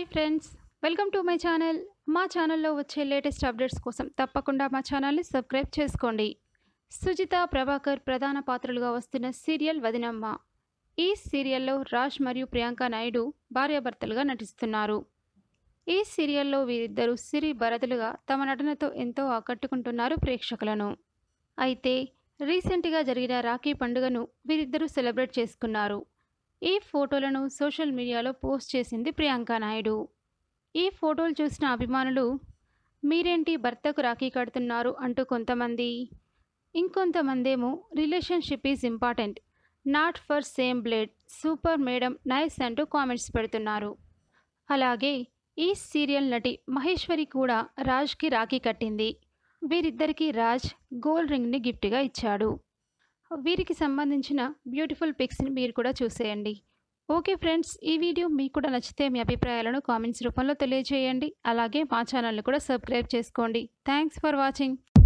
hi friends welcome to my channel మా ఛానల్లో వచ్చే లేటెస్ట్ అప్డేట్స్ కోసం తప్పకుండా మా ఛానల్ని సబ్స్క్రైబ్ చేసుకోండి సుజిత ప్రభాకర్ ప్రధాన పాత్రలుగా వస్తున్న సీరియల్ వదినమ్మ ఈ సీరియల్లో రాజ్ మరియు ప్రియాంక నాయుడు భార్యాభర్తలుగా నటిస్తున్నారు ఈ సీరియల్లో వీరిద్దరూ సిరి భరతులుగా తమ నటనతో ఎంతో ఆకట్టుకుంటున్నారు ప్రేక్షకులను అయితే రీసెంట్గా జరిగిన రాఖీ పండుగను వీరిద్దరూ సెలబ్రేట్ చేసుకున్నారు ఈ ఫోటోలను సోషల్ మీడియాలో పోస్ట్ చేసింది ప్రియాంక నాయుడు ఈ ఫోటోలు చూసిన అభిమానులు మీరేంటి భర్తకు రాఖీ కడుతున్నారు అంటూ కొంతమంది ఇంకొంతమందేమో relationship is important not for same blade super madam nice అంటూ కామెంట్స్ పెడుతున్నారు అలాగే ఈ సీరియల్ నటి మహేశ్వరి కూడా రాజ్కి రాఖీ కట్టింది వీరిద్దరికీ రాజ్ గోల్డ్ రింగ్ని గిఫ్ట్గా ఇచ్చాడు వీరికి సంబంధించిన బ్యూటిఫుల్ పిక్స్ని మీరు కూడా చూసేయండి ఓకే ఫ్రెండ్స్ ఈ వీడియో మీకు కూడా నచ్చితే మీ అభిప్రాయాలను కామెంట్స్ రూపంలో తెలియజేయండి అలాగే మా ఛానల్ని కూడా సబ్స్క్రైబ్ చేసుకోండి థ్యాంక్స్ ఫర్ వాచింగ్